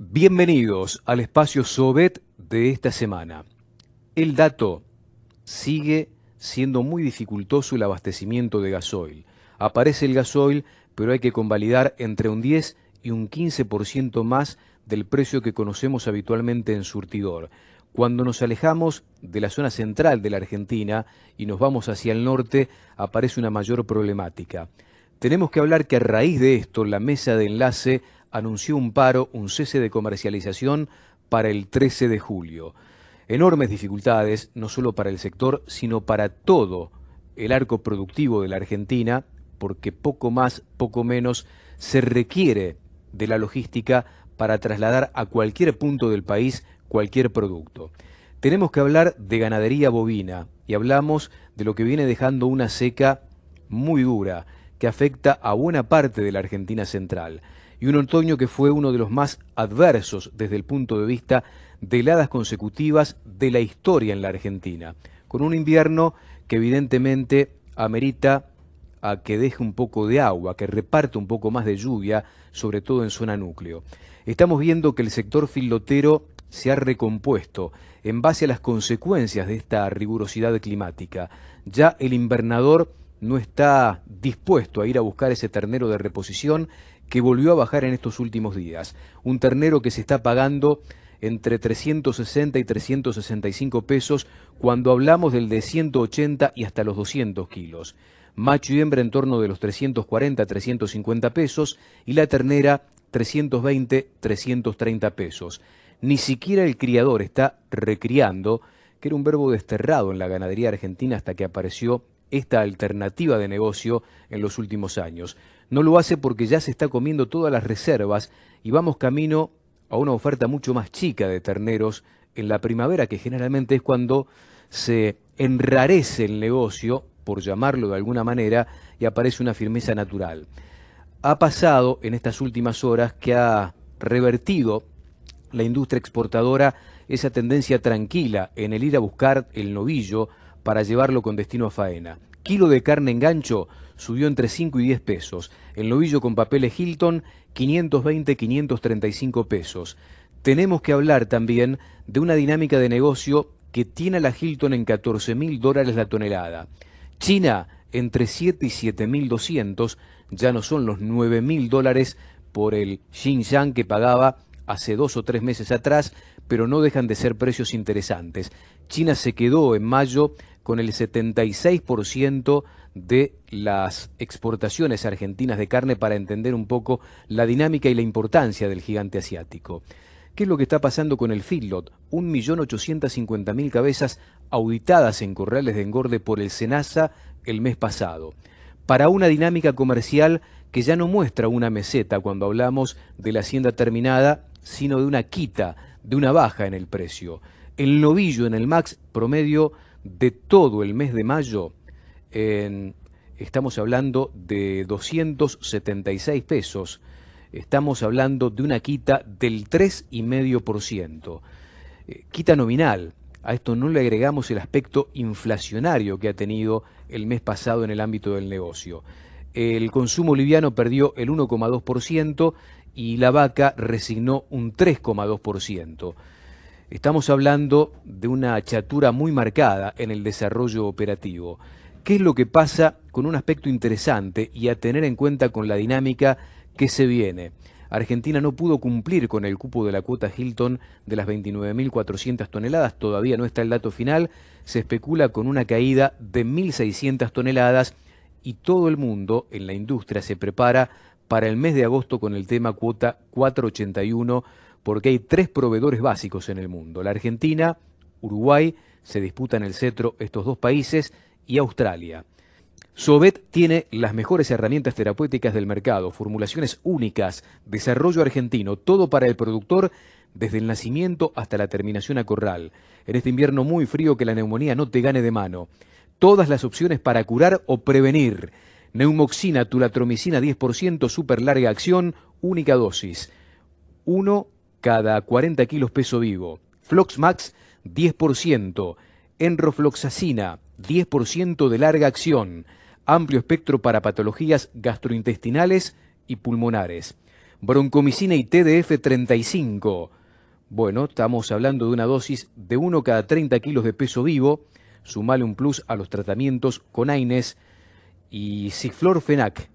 Bienvenidos al espacio Sovet de esta semana. El dato sigue siendo muy dificultoso el abastecimiento de gasoil. Aparece el gasoil, pero hay que convalidar entre un 10 y un 15% más del precio que conocemos habitualmente en surtidor. Cuando nos alejamos de la zona central de la Argentina y nos vamos hacia el norte, aparece una mayor problemática. Tenemos que hablar que a raíz de esto, la mesa de enlace anunció un paro, un cese de comercialización para el 13 de julio. Enormes dificultades, no solo para el sector, sino para todo el arco productivo de la Argentina, porque poco más, poco menos, se requiere de la logística para trasladar a cualquier punto del país cualquier producto. Tenemos que hablar de ganadería bovina y hablamos de lo que viene dejando una seca muy dura que afecta a buena parte de la Argentina central y un otoño que fue uno de los más adversos desde el punto de vista de heladas consecutivas de la historia en la Argentina, con un invierno que evidentemente amerita a que deje un poco de agua, que reparte un poco más de lluvia, sobre todo en zona núcleo. Estamos viendo que el sector filotero se ha recompuesto en base a las consecuencias de esta rigurosidad climática. Ya el invernador no está dispuesto a ir a buscar ese ternero de reposición que volvió a bajar en estos últimos días. Un ternero que se está pagando entre 360 y 365 pesos cuando hablamos del de 180 y hasta los 200 kilos. Macho y hembra en torno de los 340 350 pesos y la ternera 320 330 pesos. Ni siquiera el criador está recriando, que era un verbo desterrado en la ganadería argentina hasta que apareció esta alternativa de negocio en los últimos años. No lo hace porque ya se está comiendo todas las reservas y vamos camino a una oferta mucho más chica de terneros en la primavera, que generalmente es cuando se enrarece el negocio, por llamarlo de alguna manera, y aparece una firmeza natural. Ha pasado en estas últimas horas que ha revertido la industria exportadora esa tendencia tranquila en el ir a buscar el novillo, para llevarlo con destino a faena. Kilo de carne en gancho subió entre 5 y 10 pesos. El novillo con papeles Hilton, 520-535 pesos. Tenemos que hablar también de una dinámica de negocio que tiene a la Hilton en 14 mil dólares la tonelada. China, entre 7 y mil 7 200... ya no son los 9 mil dólares por el Xinjiang que pagaba hace dos o tres meses atrás, pero no dejan de ser precios interesantes. China se quedó en mayo con el 76% de las exportaciones argentinas de carne para entender un poco la dinámica y la importancia del gigante asiático. ¿Qué es lo que está pasando con el feedlot? 1.850.000 cabezas auditadas en corrales de engorde por el SENASA el mes pasado. Para una dinámica comercial que ya no muestra una meseta cuando hablamos de la hacienda terminada, sino de una quita de una baja en el precio. El novillo en el max promedio de todo el mes de mayo, estamos hablando de 276 pesos. Estamos hablando de una quita del 3,5%. Eh, quita nominal. A esto no le agregamos el aspecto inflacionario que ha tenido el mes pasado en el ámbito del negocio. El consumo liviano perdió el 1,2% y la vaca resignó un 3,2%. Estamos hablando de una achatura muy marcada en el desarrollo operativo. ¿Qué es lo que pasa con un aspecto interesante y a tener en cuenta con la dinámica que se viene? Argentina no pudo cumplir con el cupo de la cuota Hilton de las 29.400 toneladas, todavía no está el dato final, se especula con una caída de 1.600 toneladas y todo el mundo en la industria se prepara para el mes de agosto con el tema cuota 481, porque hay tres proveedores básicos en el mundo. La Argentina, Uruguay, se disputan el cetro estos dos países, y Australia. Sovet tiene las mejores herramientas terapéuticas del mercado, formulaciones únicas, desarrollo argentino, todo para el productor desde el nacimiento hasta la terminación a corral. En este invierno muy frío que la neumonía no te gane de mano. Todas las opciones para curar o prevenir. Neumoxina, tulatromicina 10%, super larga acción, única dosis. 1 cada 40 kilos peso vivo. Floxmax, 10%. Enrofloxacina, 10% de larga acción. Amplio espectro para patologías gastrointestinales y pulmonares. Broncomicina y TDF 35. Bueno, estamos hablando de una dosis de 1 cada 30 kilos de peso vivo. Sumale un plus a los tratamientos con AINES y Ciflorfenac,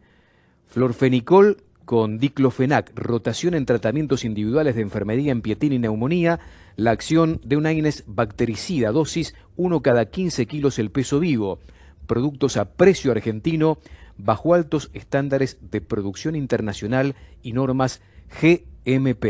florfenicol con diclofenac, rotación en tratamientos individuales de enfermería en pietina y neumonía, la acción de un AINES bactericida, dosis 1 cada 15 kilos el peso vivo, productos a precio argentino bajo altos estándares de producción internacional y normas GMP.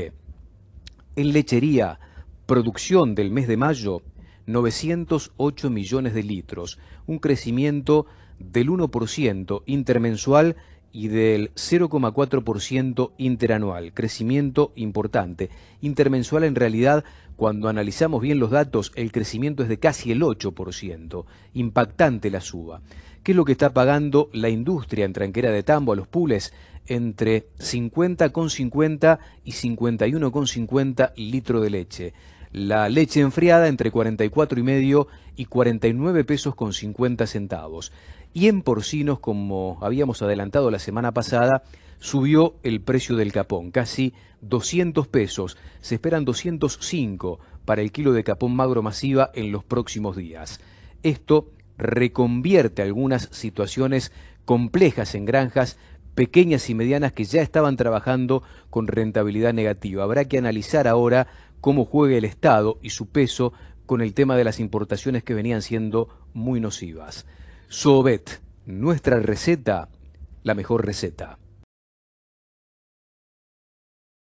En lechería, producción del mes de mayo, 908 millones de litros, un crecimiento del 1% intermensual y del 0,4% interanual, crecimiento importante. Intermensual en realidad, cuando analizamos bien los datos, el crecimiento es de casi el 8%, impactante la suba. ¿Qué es lo que está pagando la industria en tranquera de tambo a los pules? Entre 50,50 y 51,50 litros de leche la leche enfriada entre 44 y medio y 49 pesos con 50 centavos. Y en porcinos, como habíamos adelantado la semana pasada, subió el precio del capón, casi 200 pesos. Se esperan 205 para el kilo de capón magro masiva en los próximos días. Esto reconvierte algunas situaciones complejas en granjas pequeñas y medianas que ya estaban trabajando con rentabilidad negativa. Habrá que analizar ahora cómo juegue el Estado y su peso con el tema de las importaciones que venían siendo muy nocivas. Sobet, nuestra receta, la mejor receta.